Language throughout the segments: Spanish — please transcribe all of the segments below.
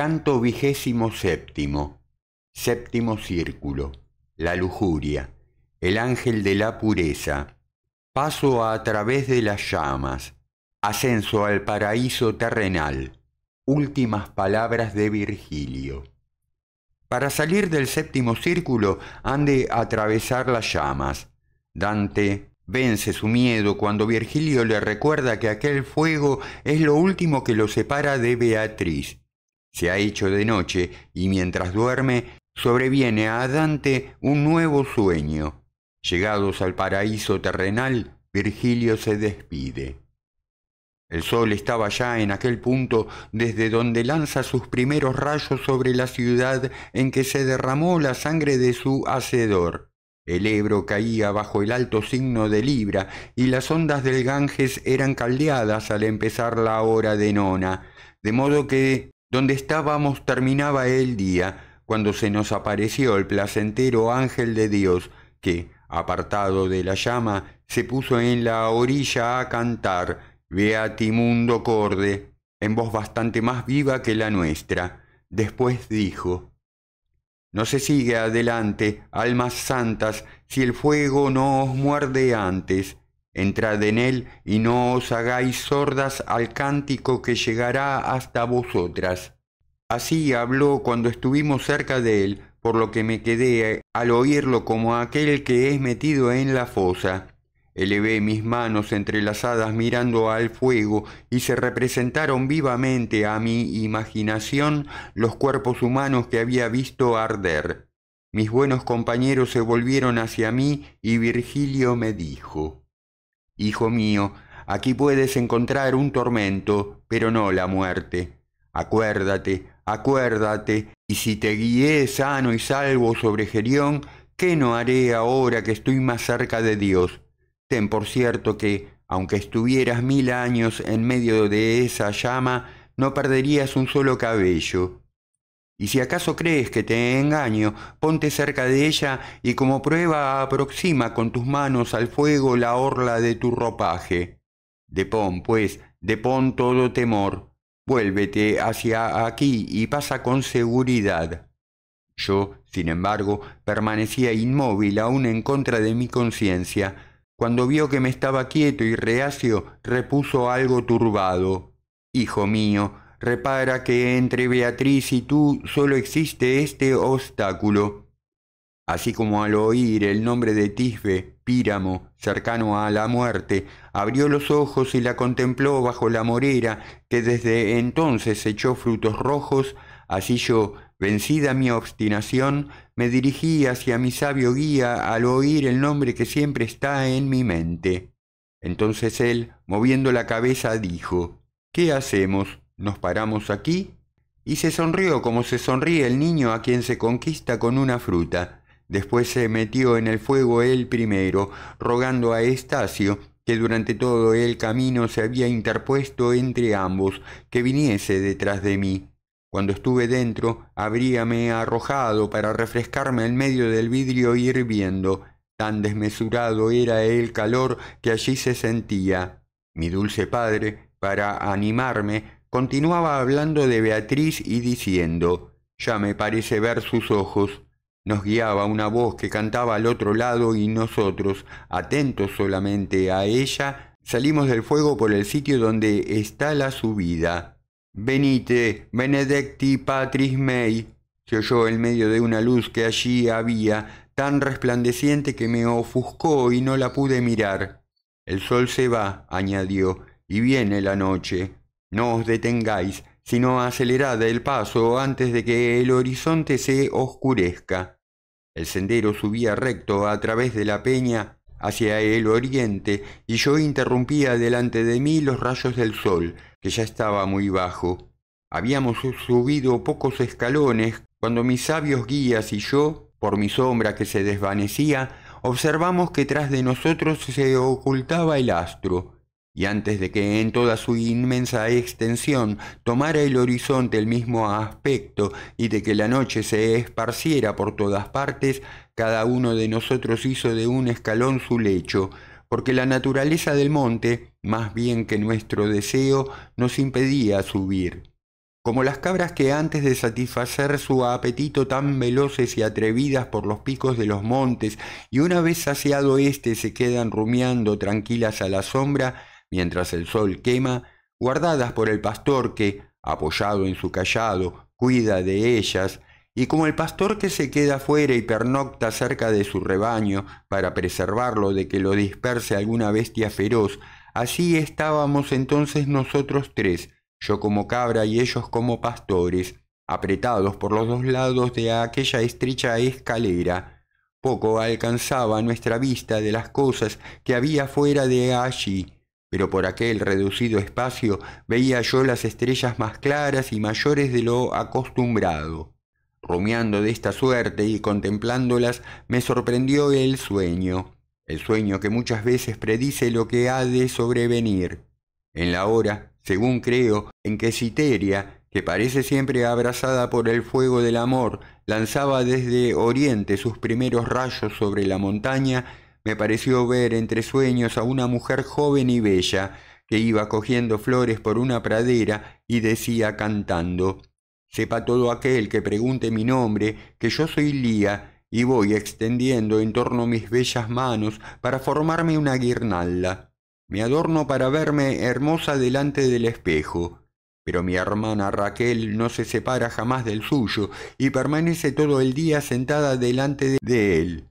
Canto vigésimo séptimo. Séptimo círculo. La lujuria. El ángel de la pureza. Paso a través de las llamas. Ascenso al paraíso terrenal. Últimas palabras de Virgilio. Para salir del séptimo círculo han de atravesar las llamas. Dante vence su miedo cuando Virgilio le recuerda que aquel fuego es lo último que lo separa de Beatriz se ha hecho de noche y mientras duerme sobreviene a Dante un nuevo sueño. Llegados al paraíso terrenal, Virgilio se despide. El sol estaba ya en aquel punto desde donde lanza sus primeros rayos sobre la ciudad en que se derramó la sangre de su hacedor. El Ebro caía bajo el alto signo de Libra y las ondas del Ganges eran caldeadas al empezar la hora de nona, de modo que donde estábamos terminaba el día cuando se nos apareció el placentero ángel de Dios que, apartado de la llama, se puso en la orilla a cantar mundo Corde en voz bastante más viva que la nuestra. Después dijo, No se sigue adelante, almas santas, si el fuego no os muerde antes, Entrad en él y no os hagáis sordas al cántico que llegará hasta vosotras. Así habló cuando estuvimos cerca de él, por lo que me quedé eh, al oírlo como aquel que es metido en la fosa. Elevé mis manos entrelazadas mirando al fuego y se representaron vivamente a mi imaginación los cuerpos humanos que había visto arder. Mis buenos compañeros se volvieron hacia mí y Virgilio me dijo, Hijo mío, aquí puedes encontrar un tormento, pero no la muerte. Acuérdate, acuérdate, y si te guié sano y salvo sobre Gerión, ¿qué no haré ahora que estoy más cerca de Dios? Ten por cierto que, aunque estuvieras mil años en medio de esa llama, no perderías un solo cabello. Y si acaso crees que te engaño, ponte cerca de ella y como prueba aproxima con tus manos al fuego la orla de tu ropaje. Depón, pues, depón todo temor. Vuélvete hacia aquí y pasa con seguridad. Yo, sin embargo, permanecía inmóvil aún en contra de mi conciencia. Cuando vio que me estaba quieto y reacio, repuso algo turbado. Hijo mío, repara que entre Beatriz y tú solo existe este obstáculo. Así como al oír el nombre de Tisbe, Píramo, cercano a la muerte, abrió los ojos y la contempló bajo la morera que desde entonces echó frutos rojos, así yo, vencida mi obstinación, me dirigí hacia mi sabio guía al oír el nombre que siempre está en mi mente. Entonces él, moviendo la cabeza, dijo, ¿Qué hacemos? Nos paramos aquí y se sonrió como se sonríe el niño a quien se conquista con una fruta. Después se metió en el fuego el primero, rogando a Estacio, que durante todo el camino se había interpuesto entre ambos, que viniese detrás de mí. Cuando estuve dentro, habríame arrojado para refrescarme en medio del vidrio hirviendo. Tan desmesurado era el calor que allí se sentía. Mi dulce padre, para animarme, Continuaba hablando de Beatriz y diciendo, ya me parece ver sus ojos. Nos guiaba una voz que cantaba al otro lado y nosotros, atentos solamente a ella, salimos del fuego por el sitio donde está la subida. Venite, benedecti patris mei, se oyó en medio de una luz que allí había, tan resplandeciente que me ofuscó y no la pude mirar. El sol se va, añadió, y viene la noche. No os detengáis, sino acelerad el paso antes de que el horizonte se oscurezca. El sendero subía recto a través de la peña hacia el oriente y yo interrumpía delante de mí los rayos del sol, que ya estaba muy bajo. Habíamos subido pocos escalones cuando mis sabios guías y yo, por mi sombra que se desvanecía, observamos que tras de nosotros se ocultaba el astro y antes de que en toda su inmensa extensión tomara el horizonte el mismo aspecto y de que la noche se esparciera por todas partes, cada uno de nosotros hizo de un escalón su lecho, porque la naturaleza del monte, más bien que nuestro deseo, nos impedía subir. Como las cabras que antes de satisfacer su apetito tan veloces y atrevidas por los picos de los montes, y una vez saciado éste se quedan rumiando tranquilas a la sombra, mientras el sol quema, guardadas por el pastor que, apoyado en su callado, cuida de ellas, y como el pastor que se queda fuera y pernocta cerca de su rebaño para preservarlo de que lo disperse alguna bestia feroz, así estábamos entonces nosotros tres, yo como cabra y ellos como pastores, apretados por los dos lados de aquella estrecha escalera. Poco alcanzaba nuestra vista de las cosas que había fuera de allí, pero por aquel reducido espacio veía yo las estrellas más claras y mayores de lo acostumbrado. Rumiando de esta suerte y contemplándolas, me sorprendió el sueño, el sueño que muchas veces predice lo que ha de sobrevenir. En la hora, según creo, en que Citeria, que parece siempre abrazada por el fuego del amor, lanzaba desde oriente sus primeros rayos sobre la montaña, me pareció ver entre sueños a una mujer joven y bella, que iba cogiendo flores por una pradera y decía cantando Sepa todo aquel que pregunte mi nombre, que yo soy Lía, y voy extendiendo en torno mis bellas manos para formarme una guirnalda. Me adorno para verme hermosa delante del espejo. Pero mi hermana Raquel no se separa jamás del suyo y permanece todo el día sentada delante de él,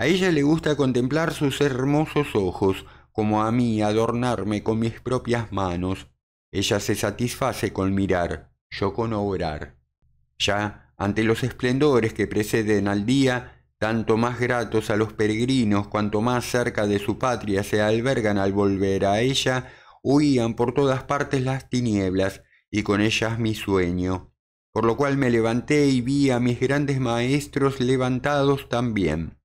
a ella le gusta contemplar sus hermosos ojos, como a mí adornarme con mis propias manos. Ella se satisface con mirar, yo con obrar. Ya, ante los esplendores que preceden al día, tanto más gratos a los peregrinos cuanto más cerca de su patria se albergan al volver a ella, huían por todas partes las tinieblas, y con ellas mi sueño, por lo cual me levanté y vi a mis grandes maestros levantados también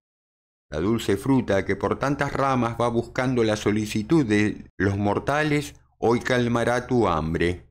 la dulce fruta que por tantas ramas va buscando la solicitud de los mortales, hoy calmará tu hambre.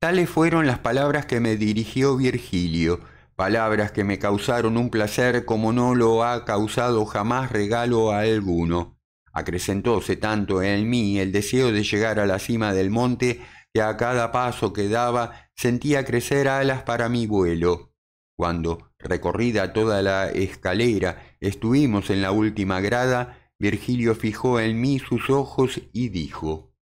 Tales fueron las palabras que me dirigió Virgilio, palabras que me causaron un placer como no lo ha causado jamás regalo a alguno. Acrecentóse tanto en mí el deseo de llegar a la cima del monte que a cada paso que daba sentía crecer alas para mi vuelo. Cuando, recorrida toda la escalera Estuvimos en la última grada, Virgilio fijó en mí sus ojos y dijo,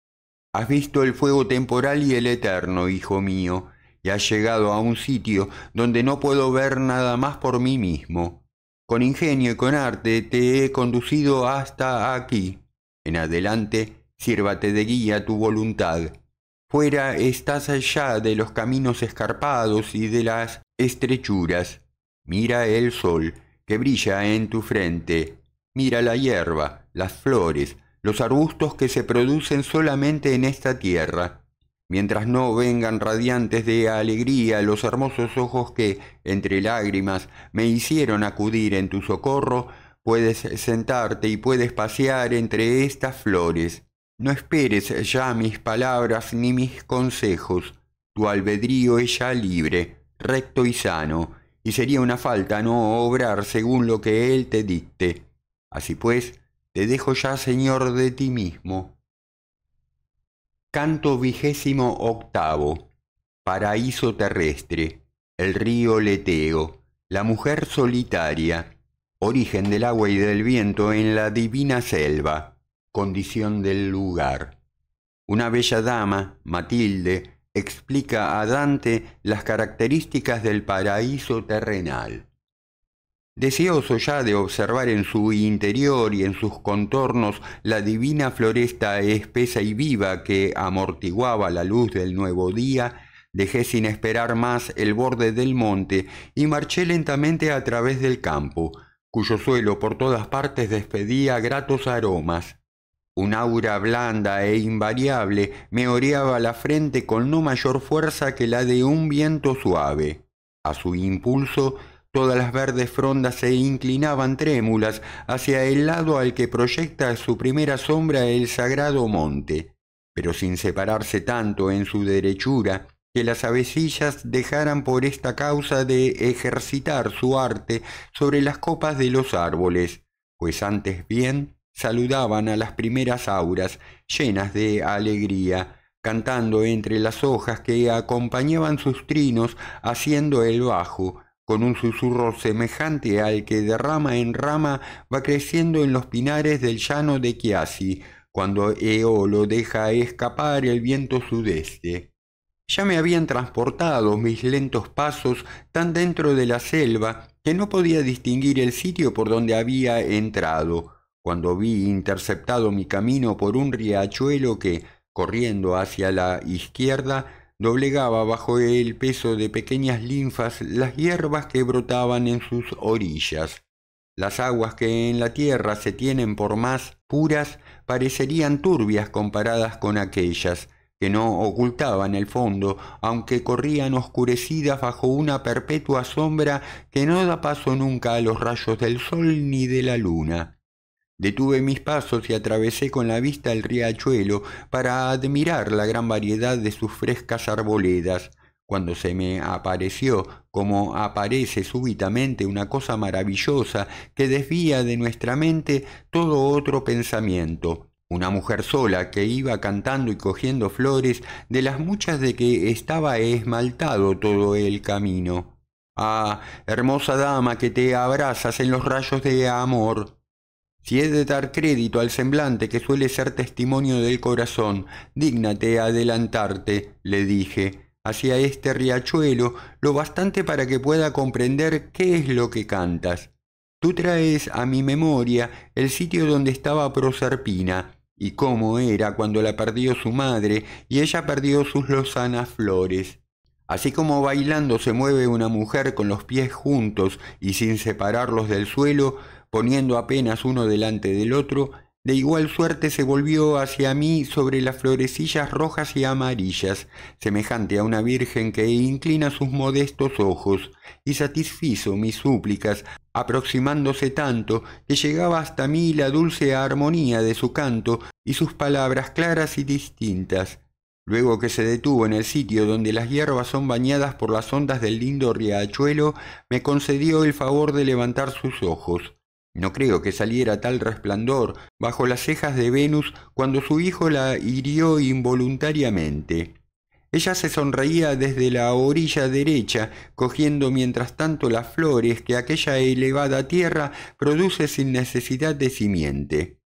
Has visto el fuego temporal y el eterno, hijo mío, y has llegado a un sitio donde no puedo ver nada más por mí mismo. Con ingenio y con arte te he conducido hasta aquí. En adelante, sírvate de guía tu voluntad. Fuera estás allá de los caminos escarpados y de las estrechuras. Mira el sol, que brilla en tu frente. Mira la hierba, las flores, los arbustos que se producen solamente en esta tierra, mientras no vengan radiantes de alegría los hermosos ojos que, entre lágrimas, me hicieron acudir en tu socorro, puedes sentarte y puedes pasear entre estas flores. No esperes ya mis palabras ni mis consejos, tu albedrío es ya libre, recto y sano, y sería una falta no obrar según lo que él te dicte. Así pues, te dejo ya señor de ti mismo. Canto vigésimo octavo. Paraíso terrestre. El río Leteo. La mujer solitaria. Origen del agua y del viento en la divina selva. Condición del lugar. Una bella dama, Matilde, explica a Dante las características del paraíso terrenal. Deseoso ya de observar en su interior y en sus contornos la divina floresta espesa y viva que amortiguaba la luz del nuevo día, dejé sin esperar más el borde del monte y marché lentamente a través del campo, cuyo suelo por todas partes despedía gratos aromas. Un aura blanda e invariable me oreaba la frente con no mayor fuerza que la de un viento suave. A su impulso, todas las verdes frondas se inclinaban trémulas hacia el lado al que proyecta su primera sombra el sagrado monte, pero sin separarse tanto en su derechura que las avecillas dejaran por esta causa de ejercitar su arte sobre las copas de los árboles, pues antes bien saludaban a las primeras auras, llenas de alegría, cantando entre las hojas que acompañaban sus trinos, haciendo el bajo, con un susurro semejante al que de rama en rama va creciendo en los pinares del llano de Chiasi, cuando Eolo deja escapar el viento sudeste. Ya me habían transportado mis lentos pasos tan dentro de la selva que no podía distinguir el sitio por donde había entrado, cuando vi interceptado mi camino por un riachuelo que, corriendo hacia la izquierda, doblegaba bajo el peso de pequeñas linfas las hierbas que brotaban en sus orillas. Las aguas que en la tierra se tienen por más puras parecerían turbias comparadas con aquellas, que no ocultaban el fondo, aunque corrían oscurecidas bajo una perpetua sombra que no da paso nunca a los rayos del sol ni de la luna. Detuve mis pasos y atravesé con la vista el riachuelo para admirar la gran variedad de sus frescas arboledas, cuando se me apareció, como aparece súbitamente una cosa maravillosa que desvía de nuestra mente todo otro pensamiento, una mujer sola que iba cantando y cogiendo flores de las muchas de que estaba esmaltado todo el camino. Ah, hermosa dama que te abrazas en los rayos de amor, si he de dar crédito al semblante que suele ser testimonio del corazón, dígnate adelantarte, le dije, hacia este riachuelo lo bastante para que pueda comprender qué es lo que cantas. Tú traes a mi memoria el sitio donde estaba Proserpina y cómo era cuando la perdió su madre y ella perdió sus lozanas flores. Así como bailando se mueve una mujer con los pies juntos y sin separarlos del suelo, poniendo apenas uno delante del otro, de igual suerte se volvió hacia mí sobre las florecillas rojas y amarillas, semejante a una virgen que inclina sus modestos ojos, y satisfizo mis súplicas, aproximándose tanto que llegaba hasta mí la dulce armonía de su canto y sus palabras claras y distintas. Luego que se detuvo en el sitio donde las hierbas son bañadas por las ondas del lindo riachuelo, me concedió el favor de levantar sus ojos. No creo que saliera tal resplandor bajo las cejas de Venus cuando su hijo la hirió involuntariamente. Ella se sonreía desde la orilla derecha, cogiendo mientras tanto las flores que aquella elevada tierra produce sin necesidad de simiente.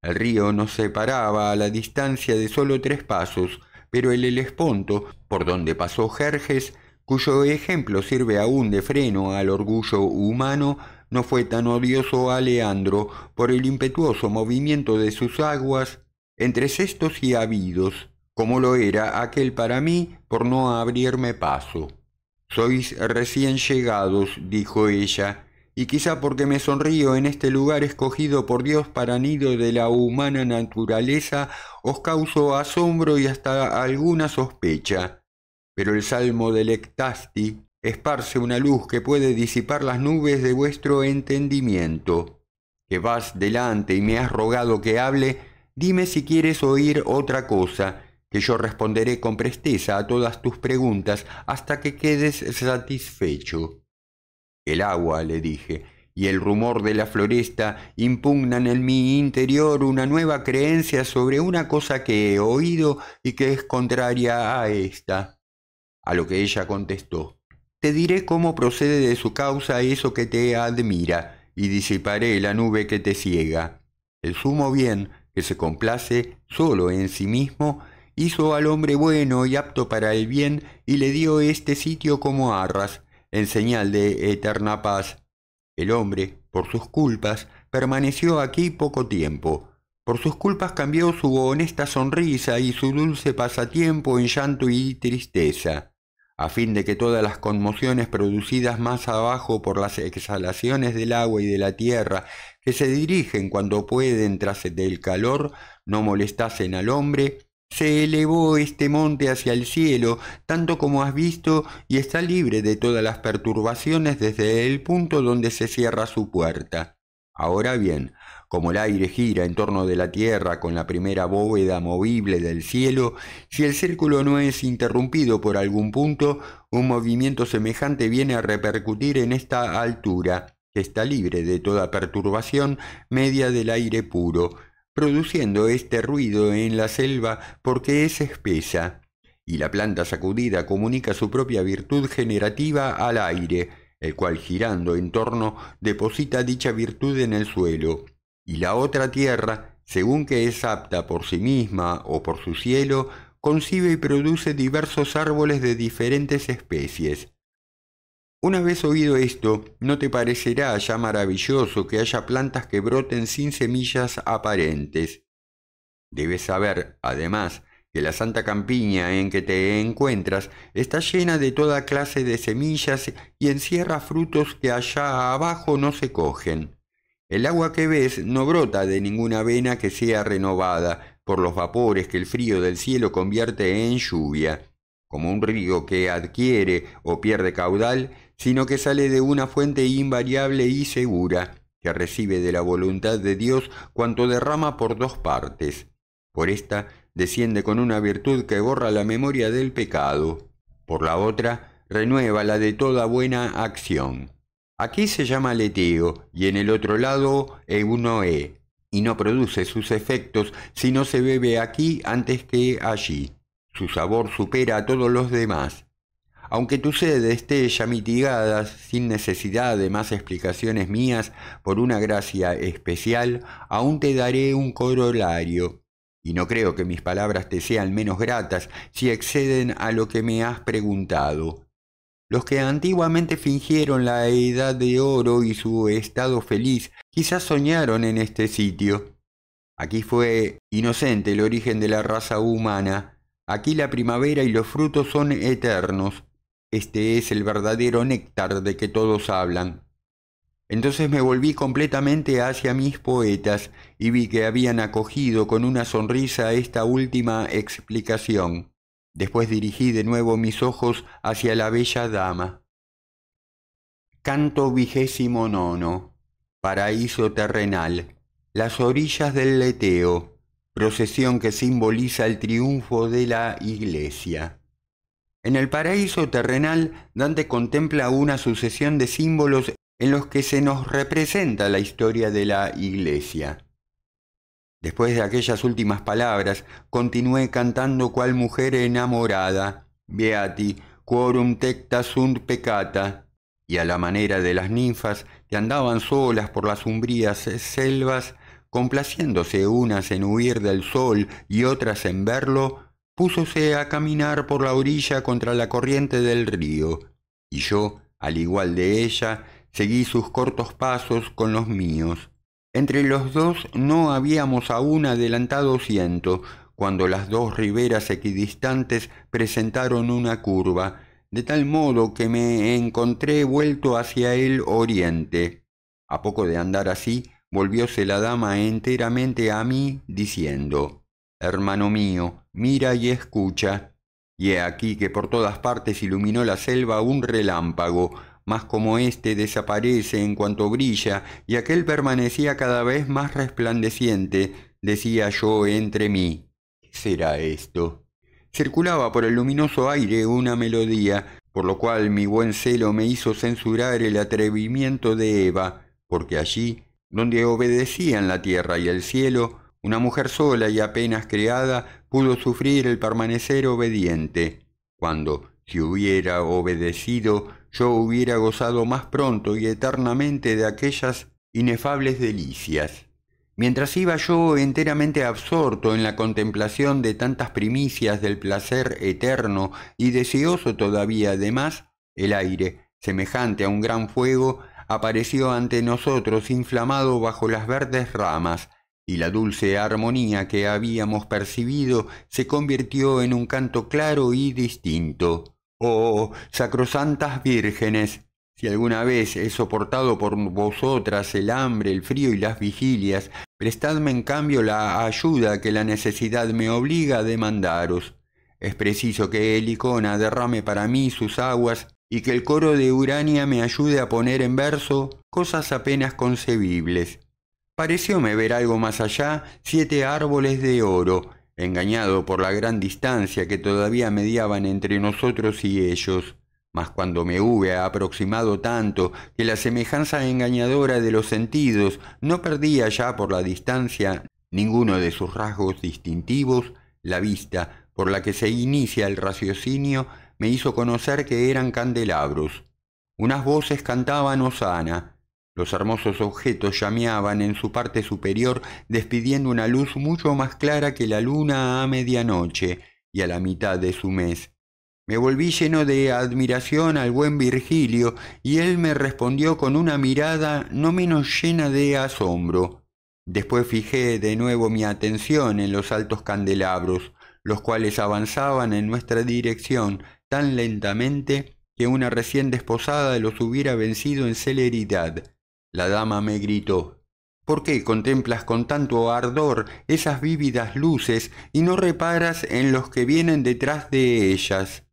El río nos separaba a la distancia de solo tres pasos, pero el Helesponto, por donde pasó Jerjes, cuyo ejemplo sirve aún de freno al orgullo humano, no fue tan odioso a Leandro por el impetuoso movimiento de sus aguas entre cestos y habidos, como lo era aquel para mí por no abrirme paso. Sois recién llegados, dijo ella, y quizá porque me sonrío en este lugar escogido por Dios para nido de la humana naturaleza, os causo asombro y hasta alguna sospecha. Pero el salmo de Ectasti esparce una luz que puede disipar las nubes de vuestro entendimiento. Que vas delante y me has rogado que hable, dime si quieres oír otra cosa, que yo responderé con presteza a todas tus preguntas hasta que quedes satisfecho. El agua, le dije, y el rumor de la floresta impugnan en mi interior una nueva creencia sobre una cosa que he oído y que es contraria a esta. A lo que ella contestó. Te diré cómo procede de su causa eso que te admira, y disiparé la nube que te ciega. El sumo bien, que se complace solo en sí mismo, hizo al hombre bueno y apto para el bien, y le dio este sitio como arras, en señal de eterna paz. El hombre, por sus culpas, permaneció aquí poco tiempo. Por sus culpas cambió su honesta sonrisa y su dulce pasatiempo en llanto y tristeza a fin de que todas las conmociones producidas más abajo por las exhalaciones del agua y de la tierra, que se dirigen cuando pueden tras del calor, no molestasen al hombre, se elevó este monte hacia el cielo, tanto como has visto, y está libre de todas las perturbaciones desde el punto donde se cierra su puerta. Ahora bien, como el aire gira en torno de la Tierra con la primera bóveda movible del cielo, si el círculo no es interrumpido por algún punto, un movimiento semejante viene a repercutir en esta altura, que está libre de toda perturbación media del aire puro, produciendo este ruido en la selva porque es espesa, y la planta sacudida comunica su propia virtud generativa al aire, el cual girando en torno deposita dicha virtud en el suelo, y la otra tierra, según que es apta por sí misma o por su cielo, concibe y produce diversos árboles de diferentes especies. Una vez oído esto, no te parecerá ya maravilloso que haya plantas que broten sin semillas aparentes. Debes saber, además, que la santa campiña en que te encuentras está llena de toda clase de semillas y encierra frutos que allá abajo no se cogen. El agua que ves no brota de ninguna vena que sea renovada por los vapores que el frío del cielo convierte en lluvia, como un río que adquiere o pierde caudal, sino que sale de una fuente invariable y segura, que recibe de la voluntad de Dios cuanto derrama por dos partes. Por esta desciende con una virtud que borra la memoria del pecado, por la otra renueva la de toda buena acción. Aquí se llama leteo, y en el otro lado E1E eh, y no produce sus efectos si no se bebe aquí antes que allí. Su sabor supera a todos los demás. Aunque tu sed esté ya mitigada, sin necesidad de más explicaciones mías, por una gracia especial, aún te daré un corolario. Y no creo que mis palabras te sean menos gratas si exceden a lo que me has preguntado. Los que antiguamente fingieron la edad de oro y su estado feliz quizás soñaron en este sitio. Aquí fue inocente el origen de la raza humana. Aquí la primavera y los frutos son eternos. Este es el verdadero néctar de que todos hablan. Entonces me volví completamente hacia mis poetas y vi que habían acogido con una sonrisa esta última explicación. Después dirigí de nuevo mis ojos hacia la bella dama. Canto vigésimo nono. Paraíso terrenal. Las orillas del leteo. Procesión que simboliza el triunfo de la iglesia. En el paraíso terrenal, Dante contempla una sucesión de símbolos en los que se nos representa la historia de la iglesia. Después de aquellas últimas palabras, continué cantando cual mujer enamorada, Beati, quorum tecta sunt peccata, y a la manera de las ninfas que andaban solas por las umbrías selvas, complaciéndose unas en huir del sol y otras en verlo, púsose a caminar por la orilla contra la corriente del río, y yo, al igual de ella, seguí sus cortos pasos con los míos. Entre los dos no habíamos aún adelantado ciento, cuando las dos riberas equidistantes presentaron una curva, de tal modo que me encontré vuelto hacia el oriente. A poco de andar así, volvióse la dama enteramente a mí, diciendo, Hermano mío, mira y escucha. Y he aquí que por todas partes iluminó la selva un relámpago, mas como éste desaparece en cuanto brilla y aquel permanecía cada vez más resplandeciente, decía yo entre mí, ¿qué será esto? Circulaba por el luminoso aire una melodía, por lo cual mi buen celo me hizo censurar el atrevimiento de Eva, porque allí, donde obedecían la tierra y el cielo, una mujer sola y apenas creada pudo sufrir el permanecer obediente, cuando, si hubiera obedecido, yo hubiera gozado más pronto y eternamente de aquellas inefables delicias. Mientras iba yo enteramente absorto en la contemplación de tantas primicias del placer eterno y deseoso todavía de más, el aire, semejante a un gran fuego, apareció ante nosotros inflamado bajo las verdes ramas, y la dulce armonía que habíamos percibido se convirtió en un canto claro y distinto. Oh, oh, oh sacrosantas vírgenes, si alguna vez he soportado por vosotras el hambre, el frío y las vigilias, prestadme en cambio la ayuda que la necesidad me obliga a demandaros. Es preciso que Helicona derrame para mí sus aguas y que el coro de Urania me ayude a poner en verso cosas apenas concebibles. Parecióme ver algo más allá siete árboles de oro, engañado por la gran distancia que todavía mediaban entre nosotros y ellos, mas cuando me hube aproximado tanto que la semejanza engañadora de los sentidos no perdía ya por la distancia ninguno de sus rasgos distintivos, la vista, por la que se inicia el raciocinio, me hizo conocer que eran candelabros. Unas voces cantaban Osana, los hermosos objetos llameaban en su parte superior despidiendo una luz mucho más clara que la luna a medianoche y a la mitad de su mes. Me volví lleno de admiración al buen Virgilio y él me respondió con una mirada no menos llena de asombro. Después fijé de nuevo mi atención en los altos candelabros, los cuales avanzaban en nuestra dirección tan lentamente que una recién desposada los hubiera vencido en celeridad. La dama me gritó, ¿Por qué contemplas con tanto ardor esas vívidas luces y no reparas en los que vienen detrás de ellas?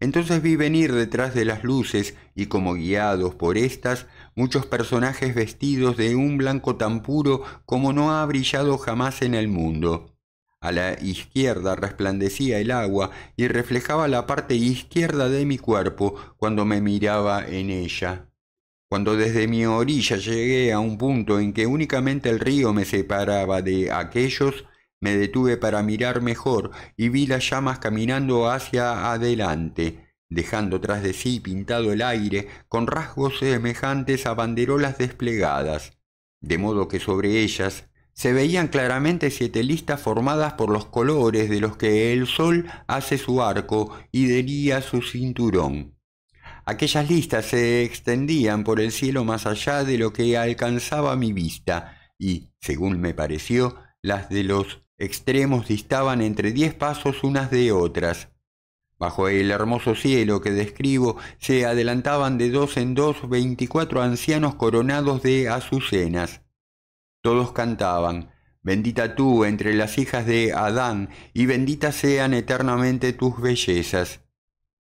Entonces vi venir detrás de las luces, y como guiados por éstas, muchos personajes vestidos de un blanco tan puro como no ha brillado jamás en el mundo. A la izquierda resplandecía el agua y reflejaba la parte izquierda de mi cuerpo cuando me miraba en ella. Cuando desde mi orilla llegué a un punto en que únicamente el río me separaba de aquellos, me detuve para mirar mejor y vi las llamas caminando hacia adelante, dejando tras de sí pintado el aire con rasgos semejantes a banderolas desplegadas, de modo que sobre ellas se veían claramente siete listas formadas por los colores de los que el sol hace su arco y dería su cinturón. Aquellas listas se extendían por el cielo más allá de lo que alcanzaba mi vista, y, según me pareció, las de los extremos distaban entre diez pasos unas de otras. Bajo el hermoso cielo que describo se adelantaban de dos en dos veinticuatro ancianos coronados de azucenas. Todos cantaban, Bendita tú entre las hijas de Adán, y benditas sean eternamente tus bellezas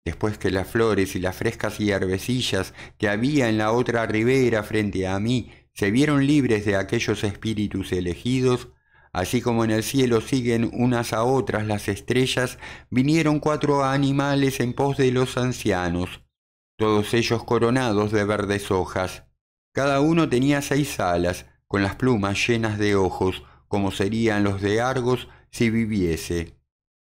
después que las flores y las frescas hierbecillas que había en la otra ribera frente a mí se vieron libres de aquellos espíritus elegidos, así como en el cielo siguen unas a otras las estrellas, vinieron cuatro animales en pos de los ancianos, todos ellos coronados de verdes hojas. Cada uno tenía seis alas, con las plumas llenas de ojos, como serían los de Argos si viviese.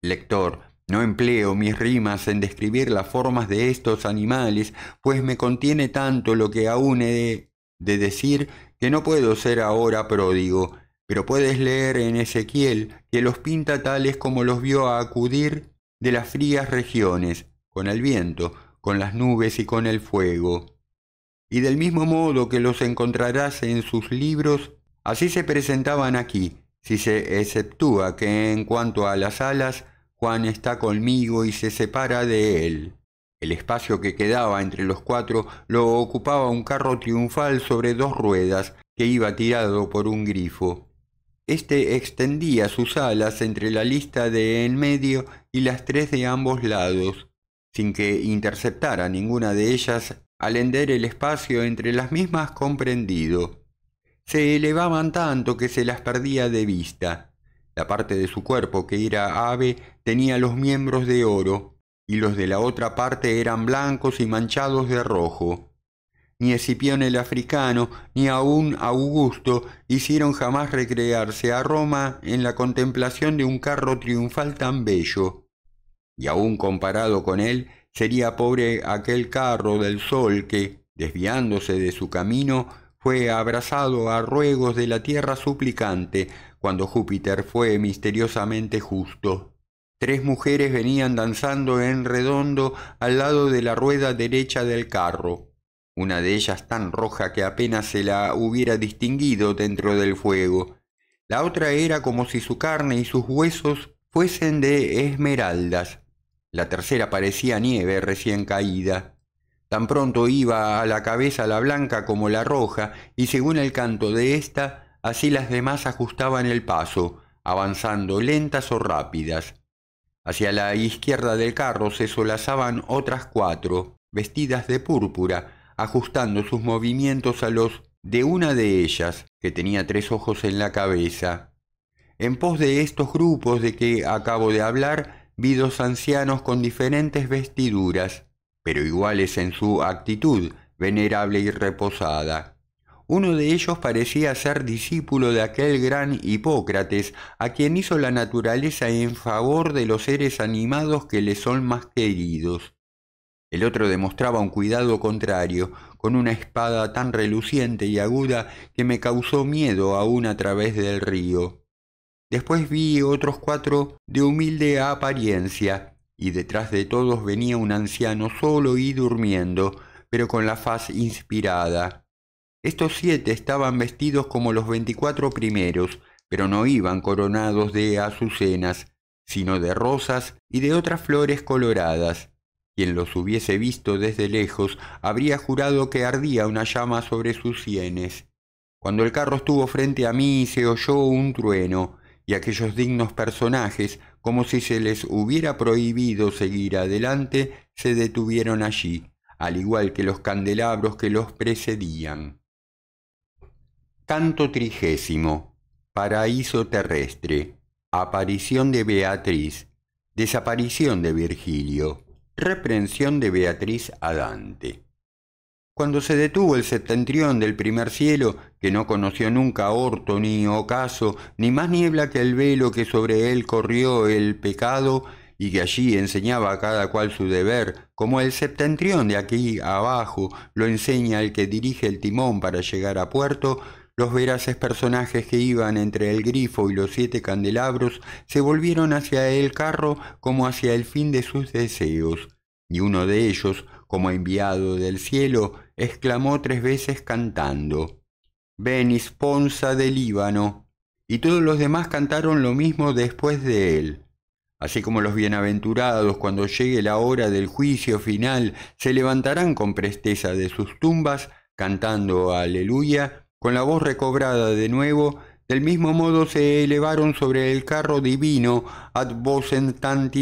Lector, no empleo mis rimas en describir las formas de estos animales, pues me contiene tanto lo que aún he de decir que no puedo ser ahora pródigo, pero puedes leer en Ezequiel que los pinta tales como los vio acudir de las frías regiones, con el viento, con las nubes y con el fuego. Y del mismo modo que los encontrarás en sus libros, así se presentaban aquí, si se exceptúa que en cuanto a las alas, Juan está conmigo y se separa de él. El espacio que quedaba entre los cuatro lo ocupaba un carro triunfal sobre dos ruedas que iba tirado por un grifo. Este extendía sus alas entre la lista de en medio y las tres de ambos lados, sin que interceptara ninguna de ellas al hender el espacio entre las mismas comprendido. Se elevaban tanto que se las perdía de vista. La parte de su cuerpo que era ave tenía los miembros de oro, y los de la otra parte eran blancos y manchados de rojo. Ni Escipión el africano, ni aun Augusto hicieron jamás recrearse a Roma en la contemplación de un carro triunfal tan bello. Y aun comparado con él, sería pobre aquel carro del sol que, desviándose de su camino, fue abrazado a ruegos de la tierra suplicante, cuando Júpiter fue misteriosamente justo. Tres mujeres venían danzando en redondo al lado de la rueda derecha del carro, una de ellas tan roja que apenas se la hubiera distinguido dentro del fuego. La otra era como si su carne y sus huesos fuesen de esmeraldas. La tercera parecía nieve recién caída. Tan pronto iba a la cabeza la blanca como la roja, y según el canto de ésta, así las demás ajustaban el paso, avanzando lentas o rápidas. Hacia la izquierda del carro se solazaban otras cuatro, vestidas de púrpura, ajustando sus movimientos a los de una de ellas, que tenía tres ojos en la cabeza. En pos de estos grupos de que acabo de hablar, vi dos ancianos con diferentes vestiduras, pero iguales en su actitud venerable y reposada. Uno de ellos parecía ser discípulo de aquel gran Hipócrates, a quien hizo la naturaleza en favor de los seres animados que le son más queridos. El otro demostraba un cuidado contrario, con una espada tan reluciente y aguda que me causó miedo aún a través del río. Después vi otros cuatro de humilde apariencia, y detrás de todos venía un anciano solo y durmiendo, pero con la faz inspirada. Estos siete estaban vestidos como los veinticuatro primeros, pero no iban coronados de azucenas, sino de rosas y de otras flores coloradas. Quien los hubiese visto desde lejos habría jurado que ardía una llama sobre sus sienes. Cuando el carro estuvo frente a mí se oyó un trueno, y aquellos dignos personajes, como si se les hubiera prohibido seguir adelante, se detuvieron allí, al igual que los candelabros que los precedían. Canto trigésimo. Paraíso terrestre. Aparición de Beatriz. Desaparición de Virgilio. Reprensión de Beatriz a Dante. Cuando se detuvo el septentrión del primer cielo, que no conoció nunca orto ni ocaso, ni más niebla que el velo que sobre él corrió el pecado, y que allí enseñaba a cada cual su deber, como el septentrión de aquí abajo lo enseña el que dirige el timón para llegar a puerto, los veraces personajes que iban entre el grifo y los siete candelabros se volvieron hacia el carro como hacia el fin de sus deseos, y uno de ellos, como enviado del cielo, exclamó tres veces cantando, Venis Ponza del Líbano, y todos los demás cantaron lo mismo después de él. Así como los bienaventurados, cuando llegue la hora del juicio final, se levantarán con presteza de sus tumbas, cantando aleluya, con la voz recobrada de nuevo, del mismo modo se elevaron sobre el carro divino ad vocem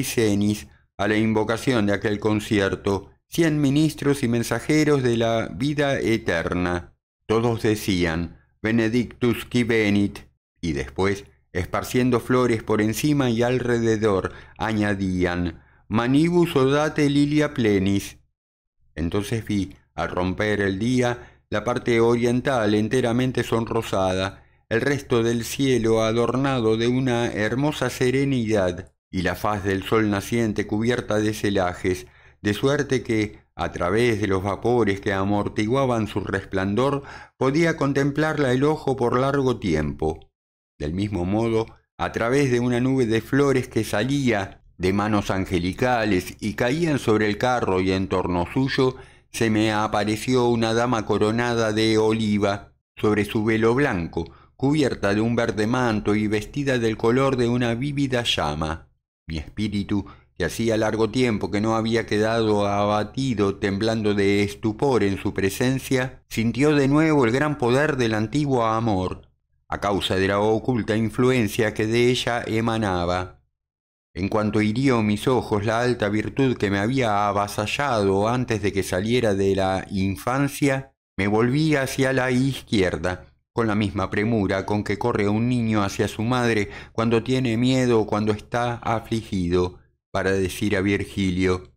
senis, a la invocación de aquel concierto, cien ministros y mensajeros de la vida eterna. Todos decían, Benedictus qui venit, y después, esparciendo flores por encima y alrededor, añadían, Manibus odate lilia plenis. Entonces vi, al romper el día, la parte oriental enteramente sonrosada, el resto del cielo adornado de una hermosa serenidad y la faz del sol naciente cubierta de celajes, de suerte que, a través de los vapores que amortiguaban su resplandor, podía contemplarla el ojo por largo tiempo. Del mismo modo, a través de una nube de flores que salía de manos angelicales y caían sobre el carro y en torno suyo, se me apareció una dama coronada de oliva sobre su velo blanco, cubierta de un verde manto y vestida del color de una vívida llama. Mi espíritu, que hacía largo tiempo que no había quedado abatido temblando de estupor en su presencia, sintió de nuevo el gran poder del antiguo amor, a causa de la oculta influencia que de ella emanaba. En cuanto hirió mis ojos la alta virtud que me había avasallado antes de que saliera de la infancia, me volví hacia la izquierda, con la misma premura con que corre un niño hacia su madre cuando tiene miedo o cuando está afligido, para decir a Virgilio,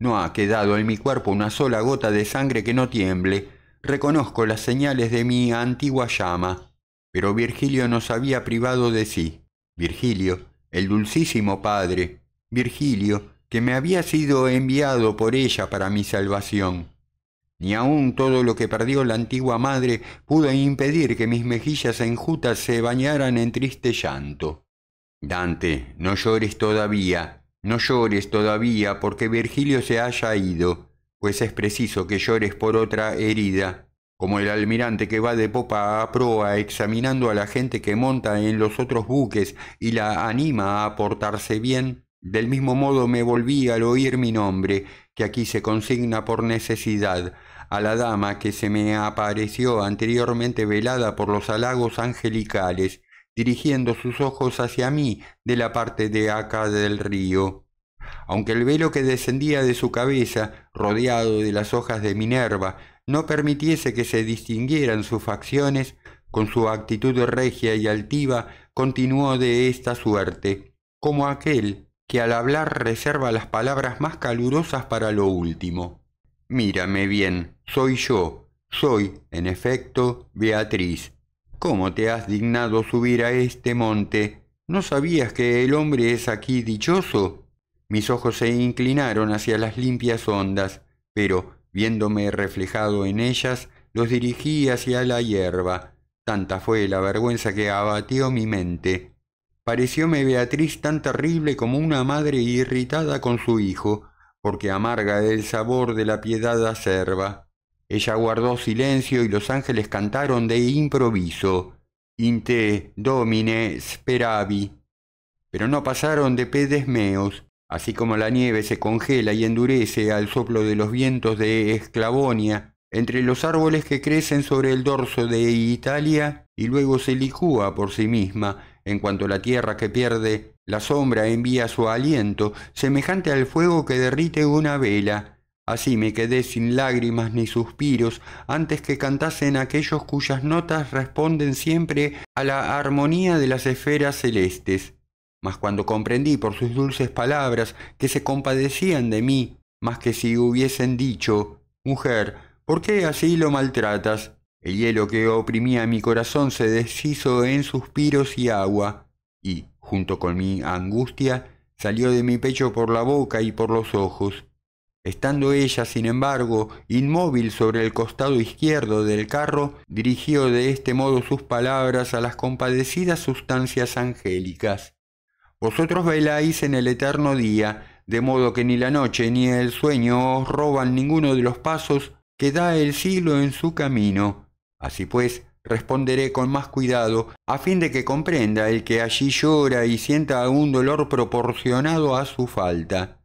no ha quedado en mi cuerpo una sola gota de sangre que no tiemble, reconozco las señales de mi antigua llama, pero Virgilio nos había privado de sí. Virgilio, el dulcísimo Padre, Virgilio, que me había sido enviado por ella para mi salvación. Ni aun todo lo que perdió la antigua madre pudo impedir que mis mejillas enjutas se bañaran en triste llanto. Dante, no llores todavía, no llores todavía porque Virgilio se haya ido, pues es preciso que llores por otra herida como el almirante que va de popa a proa examinando a la gente que monta en los otros buques y la anima a portarse bien, del mismo modo me volví al oír mi nombre, que aquí se consigna por necesidad, a la dama que se me apareció anteriormente velada por los halagos angelicales, dirigiendo sus ojos hacia mí de la parte de acá del río aunque el velo que descendía de su cabeza, rodeado de las hojas de Minerva, no permitiese que se distinguieran sus facciones, con su actitud regia y altiva, continuó de esta suerte, como aquel que al hablar reserva las palabras más calurosas para lo último. Mírame bien, soy yo, soy, en efecto, Beatriz. ¿Cómo te has dignado subir a este monte? ¿No sabías que el hombre es aquí dichoso? Mis ojos se inclinaron hacia las limpias ondas, pero Viéndome reflejado en ellas, los dirigí hacia la hierba. Tanta fue la vergüenza que abatió mi mente. Parecióme Beatriz tan terrible como una madre irritada con su hijo, porque amarga el sabor de la piedad acerba. Ella guardó silencio y los ángeles cantaron de improviso. Inte domine speravi. Pero no pasaron de pedesmeos, Así como la nieve se congela y endurece al soplo de los vientos de Esclavonia, entre los árboles que crecen sobre el dorso de Italia y luego se licúa por sí misma, en cuanto la tierra que pierde la sombra envía su aliento, semejante al fuego que derrite una vela. Así me quedé sin lágrimas ni suspiros antes que cantasen aquellos cuyas notas responden siempre a la armonía de las esferas celestes. Mas cuando comprendí por sus dulces palabras que se compadecían de mí, más que si hubiesen dicho, Mujer, ¿por qué así lo maltratas? El hielo que oprimía mi corazón se deshizo en suspiros y agua, y, junto con mi angustia, salió de mi pecho por la boca y por los ojos. Estando ella, sin embargo, inmóvil sobre el costado izquierdo del carro, dirigió de este modo sus palabras a las compadecidas sustancias angélicas. Vosotros veláis en el eterno día, de modo que ni la noche ni el sueño os roban ninguno de los pasos que da el siglo en su camino. Así pues, responderé con más cuidado, a fin de que comprenda el que allí llora y sienta un dolor proporcionado a su falta,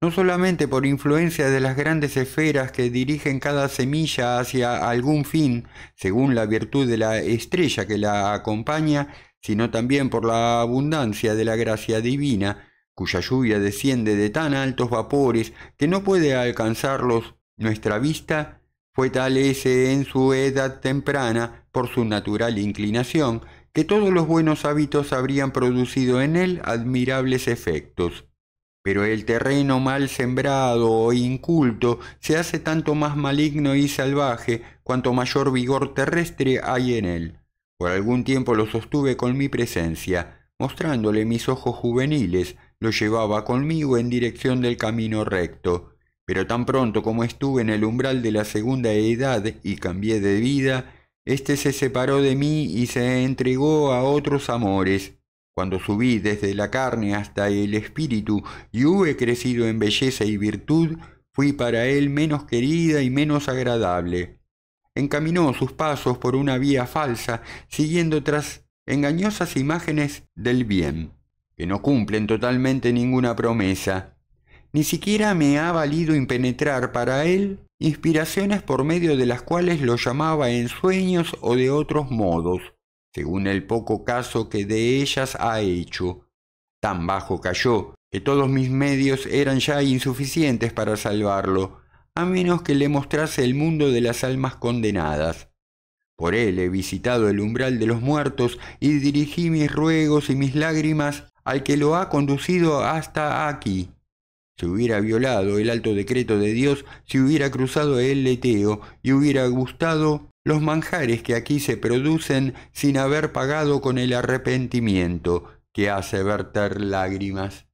no solamente por influencia de las grandes esferas que dirigen cada semilla hacia algún fin, según la virtud de la estrella que la acompaña, sino también por la abundancia de la gracia divina, cuya lluvia desciende de tan altos vapores que no puede alcanzarlos nuestra vista, fue tal ese en su edad temprana, por su natural inclinación, que todos los buenos hábitos habrían producido en él admirables efectos. Pero el terreno mal sembrado o inculto se hace tanto más maligno y salvaje cuanto mayor vigor terrestre hay en él. Por algún tiempo lo sostuve con mi presencia, mostrándole mis ojos juveniles, lo llevaba conmigo en dirección del camino recto, pero tan pronto como estuve en el umbral de la segunda edad y cambié de vida, éste se separó de mí y se entregó a otros amores. Cuando subí desde la carne hasta el espíritu y hube crecido en belleza y virtud, fui para él menos querida y menos agradable encaminó sus pasos por una vía falsa, siguiendo tras engañosas imágenes del bien, que no cumplen totalmente ninguna promesa. Ni siquiera me ha valido impenetrar para él inspiraciones por medio de las cuales lo llamaba en sueños o de otros modos, según el poco caso que de ellas ha hecho. Tan bajo cayó que todos mis medios eran ya insuficientes para salvarlo, a menos que le mostrase el mundo de las almas condenadas. Por él he visitado el umbral de los muertos y dirigí mis ruegos y mis lágrimas al que lo ha conducido hasta aquí. Si hubiera violado el alto decreto de Dios, si hubiera cruzado el leteo y hubiera gustado los manjares que aquí se producen sin haber pagado con el arrepentimiento que hace verter lágrimas.